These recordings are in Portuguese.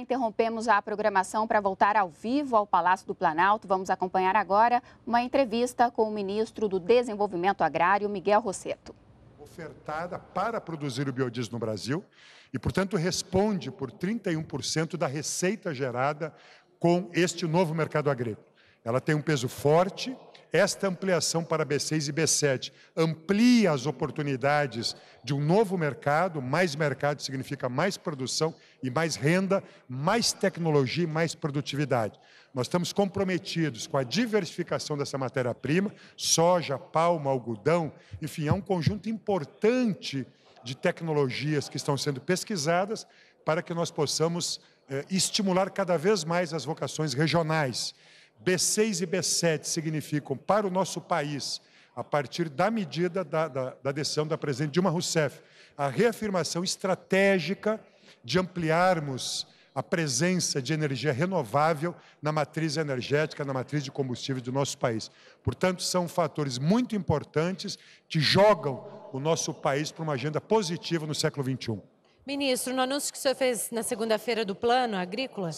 Interrompemos a programação para voltar ao vivo ao Palácio do Planalto. Vamos acompanhar agora uma entrevista com o ministro do Desenvolvimento Agrário, Miguel Rosseto. Ofertada para produzir o biodiesel no Brasil e, portanto, responde por 31% da receita gerada com este novo mercado agrícola. Ela tem um peso forte esta ampliação para B6 e B7 amplia as oportunidades de um novo mercado. Mais mercado significa mais produção e mais renda, mais tecnologia e mais produtividade. Nós estamos comprometidos com a diversificação dessa matéria-prima, soja, palma, algodão, enfim, é um conjunto importante de tecnologias que estão sendo pesquisadas para que nós possamos eh, estimular cada vez mais as vocações regionais B6 e B7 significam para o nosso país, a partir da medida da, da, da decisão da presidente Dilma Rousseff, a reafirmação estratégica de ampliarmos a presença de energia renovável na matriz energética, na matriz de combustível do nosso país. Portanto, são fatores muito importantes que jogam o nosso país para uma agenda positiva no século XXI. Ministro, no anúncio que o senhor fez na segunda-feira do plano agrícola,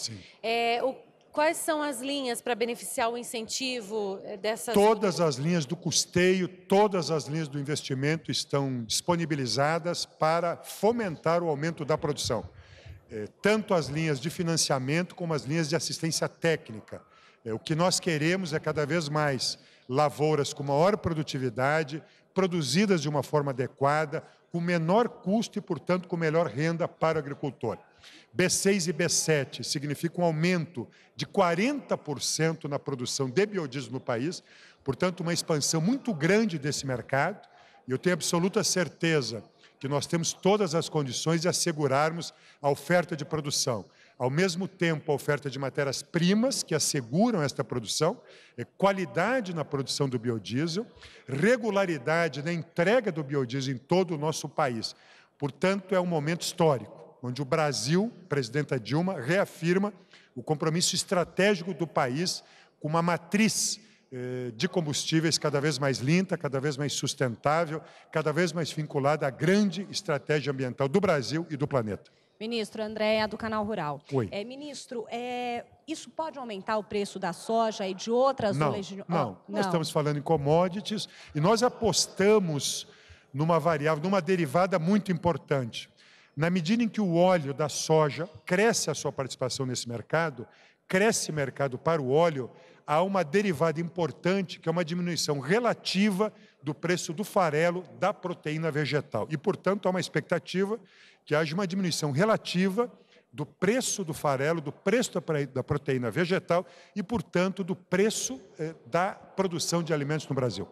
é, o Quais são as linhas para beneficiar o incentivo eh, dessas? Todas as linhas do custeio, todas as linhas do investimento estão disponibilizadas para fomentar o aumento da produção. É, tanto as linhas de financiamento como as linhas de assistência técnica. É, o que nós queremos é cada vez mais lavouras com maior produtividade, produzidas de uma forma adequada, com menor custo e, portanto, com melhor renda para o agricultor. B6 e B7 significa um aumento de 40% na produção de biodiesel no país, portanto, uma expansão muito grande desse mercado. E eu tenho absoluta certeza que nós temos todas as condições de assegurarmos a oferta de produção ao mesmo tempo, a oferta de matérias-primas que asseguram esta produção, é qualidade na produção do biodiesel, regularidade na entrega do biodiesel em todo o nosso país. Portanto, é um momento histórico, onde o Brasil, presidenta Dilma, reafirma o compromisso estratégico do país com uma matriz eh, de combustíveis cada vez mais limpa, cada vez mais sustentável, cada vez mais vinculada à grande estratégia ambiental do Brasil e do planeta. Ministro, Andréa, do Canal Rural. Oi. É, ministro, é, isso pode aumentar o preço da soja e de outras... Não, legio... não. Oh, nós não. estamos falando em commodities e nós apostamos numa variável, numa derivada muito importante. Na medida em que o óleo da soja cresce a sua participação nesse mercado, cresce mercado para o óleo, há uma derivada importante, que é uma diminuição relativa do preço do farelo da proteína vegetal. E, portanto, há uma expectativa que haja uma diminuição relativa do preço do farelo, do preço da proteína vegetal e, portanto, do preço eh, da produção de alimentos no Brasil.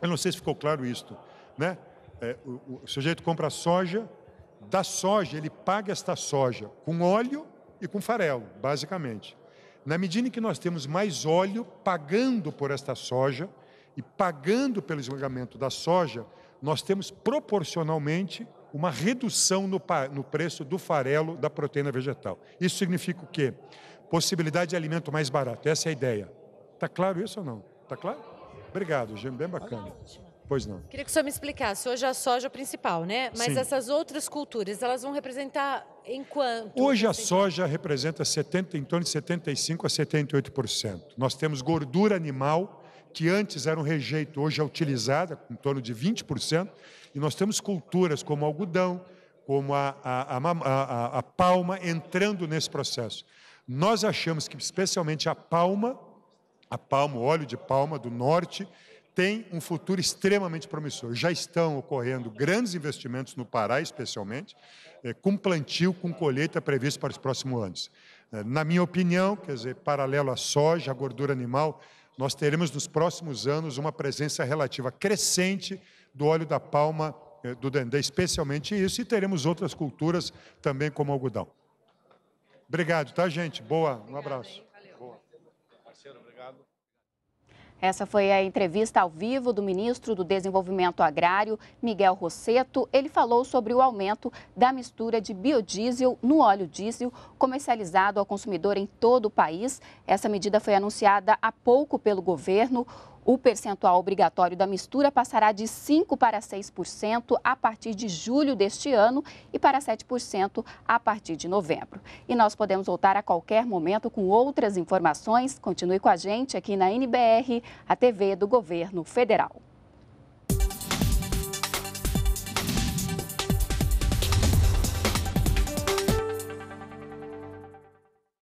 Eu não sei se ficou claro isto. Né? É, o, o sujeito compra soja, da soja, ele paga esta soja com óleo e com farelo, basicamente. Na medida em que nós temos mais óleo pagando por esta soja e pagando pelo esmagamento da soja, nós temos proporcionalmente uma redução no, no preço do farelo da proteína vegetal. Isso significa o quê? Possibilidade de alimento mais barato. Essa é a ideia. Está claro isso ou não? Está claro? Obrigado, Jim. Bem bacana. Pois não. Queria que o senhor me explicasse. Hoje a soja é principal, né? Mas Sim. essas outras culturas, elas vão representar em quanto? Hoje a soja representa 70, em torno de 75% a 78%. Nós temos gordura animal, que antes era um rejeito, hoje é utilizada em torno de 20%. E nós temos culturas como algodão, como a, a, a, a palma, entrando nesse processo. Nós achamos que, especialmente a palma, a palma, o óleo de palma do norte, tem um futuro extremamente promissor. Já estão ocorrendo grandes investimentos no Pará, especialmente, eh, com plantio, com colheita prevista para os próximos anos. Eh, na minha opinião, quer dizer, paralelo à soja, à gordura animal, nós teremos nos próximos anos uma presença relativa crescente do óleo da palma eh, do dendê, especialmente isso, e teremos outras culturas também como algodão. Obrigado, tá, gente? Boa, um abraço. Essa foi a entrevista ao vivo do ministro do Desenvolvimento Agrário, Miguel Rosseto. Ele falou sobre o aumento da mistura de biodiesel no óleo diesel comercializado ao consumidor em todo o país. Essa medida foi anunciada há pouco pelo governo. O percentual obrigatório da mistura passará de 5% para 6% a partir de julho deste ano e para 7% a partir de novembro. E nós podemos voltar a qualquer momento com outras informações. Continue com a gente aqui na NBR, a TV do Governo Federal.